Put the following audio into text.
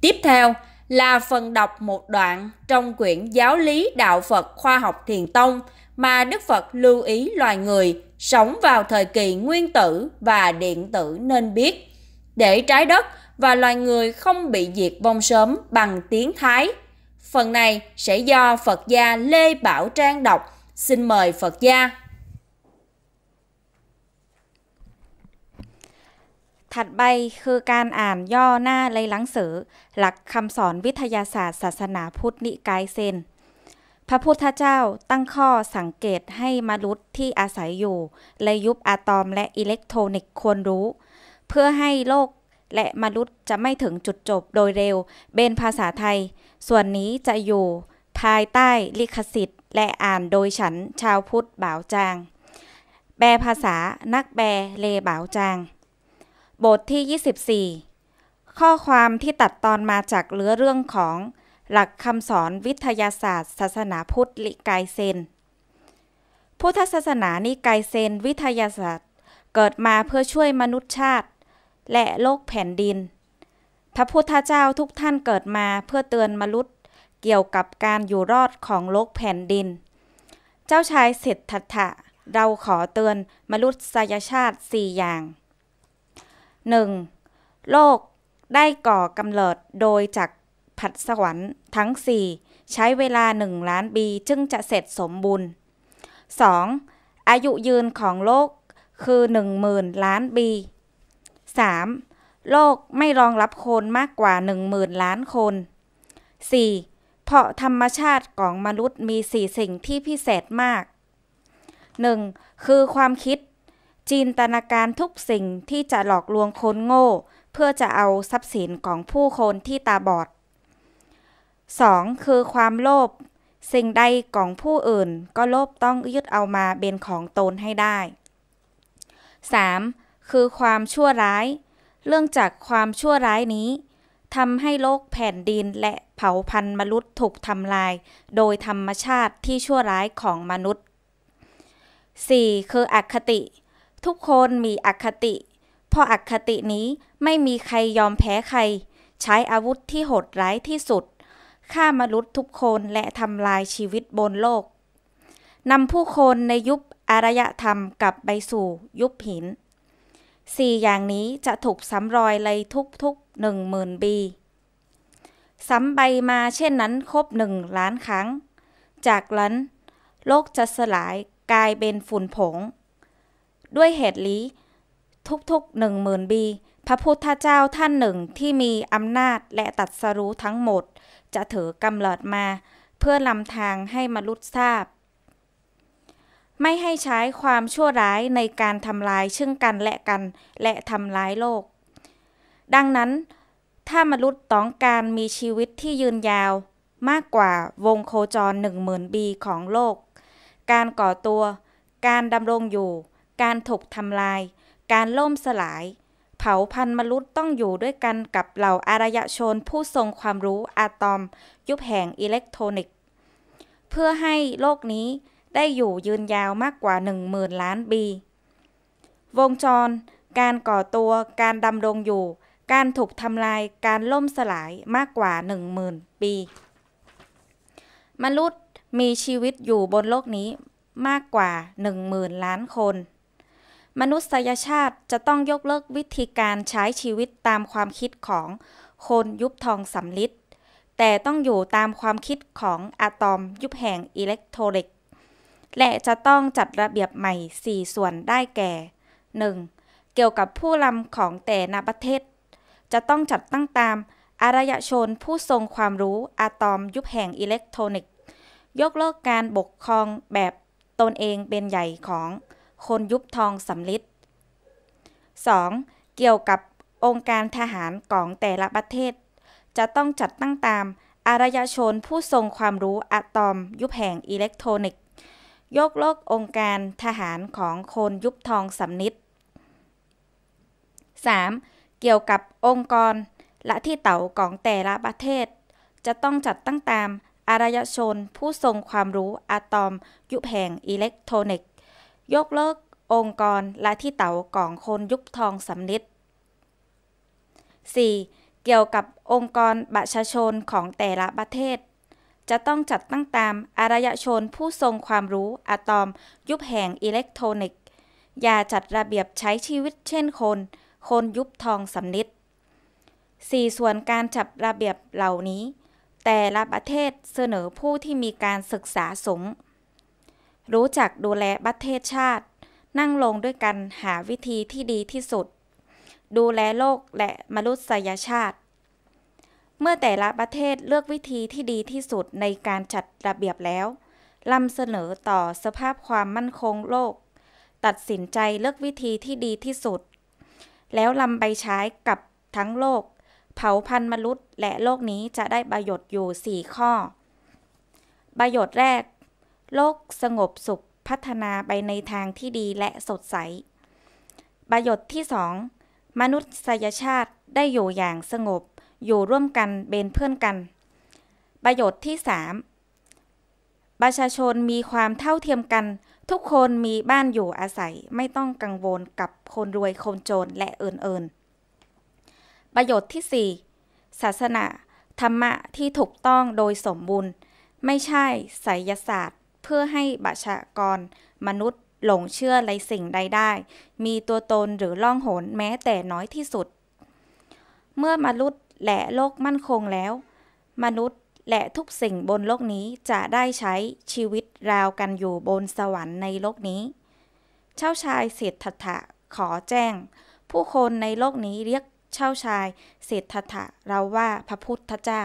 Tiếp theo là phần đọc một đoạn trong quyển Giáo lý Đạo Phật Khoa học Thiền Tông mà Đức Phật lưu ý loài người sống vào thời kỳ nguyên tử và điện tử nên biết để trái đất và loài người không bị diệt vong sớm bằng tiếng Thái. Phần này sẽ do Phật gia Lê Bảo Trang đọc. Xin mời Phật gia ถัดไปคือการอ่านย่อหน้าเลยหลังสือหลักคำสอนวิทยาศาสตร์ ศาสนาพุทธนิกายเซนพระพุทธเจ้าตั้งข้อสังเกตให้มนุษย์ที่อาศัยอยู่ในยุบอะตอมและอิเล็กโทรนิกควรรู้ เพื่อให้โลกและมนุษย์จะไม่ถึงจุดจบโดยเร็วเบนภาษาไทย ส่วนนี้จะอยู่ภายใต้ลิขสิทธิ์และอ่านโดยฉันชาวพุทธบ่าวจางแปลภาษานักแปลเลบ่าวจางบทที่ 24 ข้อความที่ตัดตอนมาจากเรื้อเรื่องของ หลักคำสอนวิทยาศาสตร์ ศาสนาพุทธลิกายเซน พุทธศาสนานิกายเซนวิทยาศาสตร์เกิดมาเพื่อช่วยมนุษยชาติ และโลกแผ่นดิน พระพุทธเจ้าทุกท่านเกิดมาเพื่อเตือนมนุษย์เกี่ยวกับการอยู่รอดของโลกแผ่นดิน เจ้าชายเศรษฐะเราขอเตือนมนุษยชาติสี่อย่าง 1. โลกได้ก่อกำเนิดโดยจากผัดสวรรค์ทั้ง 4 ใช้เวลาหนึ่งล้านปีจึงจะเสร็จสมบูรณ์ 2. อายุยืนของโลกคือ 1 0,000ล้านปี 3. โลกไม่รองรับคนมากกว่า 1 0,000ล้านคน 4. เพราะธรรมชาติของมนุษย์มี 4 สิ่งที่พิเศษมาก 1. คือความคิดจินตนาการทุกสิ่งที่จะหลอกลวงคนโง่ เพื่อจะเอาทรัพย์สินของผู้คนที่ตาบอด 2. คือความโลภสิ่งใดของผู้อื่นก็โลภต้องยึดเอามาเป็นของตนให้ได้ 3. คือความชั่วร้าย เรื่องจากความชั่วร้ายนี้ทำให้โลกแผ่นดินและเผาพันธุ์มนุษย์ถูกทำลาย โดยธรรมชาติที่ชั่วร้ายของมนุษย์ 4. คืออคติทุกคนมีอคติ พออคตินี้ไม่มีใครยอมแพ้ใคร ใช้อาวุธที่โหดร้ายที่สุด ฆ่ามนุษย์ทุกคนและทำลายชีวิตบนโลก นำผู้คนในยุคอารยธรรมกลับไปสู่ยุคหินสี่อย่างนี้จะถูกซ้ำรอยเลยทุกๆหนึ่งหมื่นปีซ้ำไปมาเช่นนั้นครบหนึ่งล้านครั้ง จากนั้น โลกจะสลายกลายเป็นฝุ่นผงด้วยเหตุลี้ทุกๆหนึ่งหมื่นปี พระพุทธเจ้าท่านหนึ่งที่มีอำนาจและตัดสรู้ทั้งหมดจะถือกำเนิดมา เพื่อลำทางให้มนุษย์ทราบ ไม่ให้ใช้ความชั่วร้ายในการทำลายชึ่งกันและกัน และทำลายโลก ดังนั้น ถ้ามนุษย์ต้องการมีชีวิตที่ยืนยาว มากกว่าวงโคจรหนึ่งหมื่นปีของโลก การก่อตัวการดำรงอยู่การถูกทำลาย การล่มสลาย เผาพันธุ์มนุษย์ต้องอยู่ด้วยกันกับเหล่าอารยชนผู้ทรงความรู้อะตอมยุบแห่งอิเล็กทรอนิกส์เพื่อให้โลกนี้ได้อยู่ยืนยาวมากกว่า10,000ล้านปี วงจรการก่อตัวการดำรงอยู่ การถูกทำลายการล่มสลายมากกว่า10,000ปีมนุษย์มีชีวิตอยู่บนโลกนี้มากกว่า 10,000ล้านคนมนุษยชาติจะต้องยกเลิกวิธีการใช้ชีวิตตามความคิดของ คนยุบทองสำลิดแต่ต้องอยู่ตามความคิดของ อะตอมยุบแห่งอิเล็กโทรนิก และจะต้องจัดระเบียบใหม่ 4 ส่วนได้แก่ 1. เกี่ยวกับผู้ลำของแต่ละประเทศ จะต้องจัดตั้งตามอารยชนผู้ทรงความรู้อะตอมยุบแห่งอิเล็กโทรนิก ยกเลิกการบกครองแบบตนเองเป็นใหญ่ของคนยุบทองสำลิด 2. เกี่ยวกับองค์การทหารของแต่ละประเทศ จะต้องจัดตั้งตามอารยชนผู้ทรงความรู้อะตอมยุบแห่งอิเล็กทรอนิกส์ยกเลิกองค์การทหารของคนยุบทองสำนิด 3. เกี่ยวกับองค์กรและที่เต่าของแต่ละประเทศ จะต้องจัดตั้งตามอารยชนผู้ทรงความรู้อะตอมยุบแห่งอิเล็กทรอนิกส์ยกเลิกองค์กรและที่เต๋ากอง คน ยุบทองสำนิด 4. เกี่ยวกับองค์กรประชาชนของแต่ละประเทศ จะต้องจัดตั้งตามอารยชนผู้ทรงความรู้อะตอมยุบแห่งอิเล็กทรอนิกส์ อย่าจัดระเบียบใช้ชีวิตเช่น คน คน ยุบทองสำนิด 4. ส่วนการจัดระเบียบเหล่านี้ แต่ละประเทศเสนอผู้ที่มีการศึกษาสูงรู้จักดูแลประเทศชาติ นั่งลงด้วยกันหาวิธีที่ดีที่สุด ดูแลโลกและมนุษยชาติ เมื่อแต่ละประเทศเลือกวิธีที่ดีที่สุดในการจัดระเบียบแล้วนำเสนอต่อสภาพความมั่นคงโลก ตัดสินใจเลือกวิธีที่ดีที่สุด แล้วลำไปใช้กับทั้งโลก เผาพันธุ์มนุษย์และโลกนี้จะได้ประโยชน์อยู่ 4 ข้อ ประโยชน์แรกโลกสงบสุขพัฒนาไปในทางที่ดีและสดใส ประโยชน์ที่สองมนุษยชาติได้อยู่อย่างสงบอยู่ร่วมกันเป็นเพื่อนกัน ประโยชน์ที่สามประชาชนมีความเท่าเทียมกัน ทุกคนมีบ้านอยู่อาศัยไม่ต้องกังวลกับคนรวยคนจนและอื่นๆ ประโยชน์ที่สี่ศาสนาธรรมะที่ถูกต้องโดยสมบูรณ์ ไม่ใช่ไสยศาสตร์พื่อให้บัชากร มนุษย์หลงเชื่อในสิ่งใดได้ มีตัวตนหรือล่องหนแม้แต่น้อยที่สุด เมื่อมนุษย์และโลกมั่นคงแล้ว มนุษย์และทุกสิ่งบนโลกนี้จะได้ใช้ชีวิตราวกันอยู่บนสวรรค์ในโลกนี้ เช่าชายเศรษฐถะขอแจ้ง ผู้คนในโลกนี้เรียกเช่าชายเศรษฐถะเราว่าพระพุทธเจ้า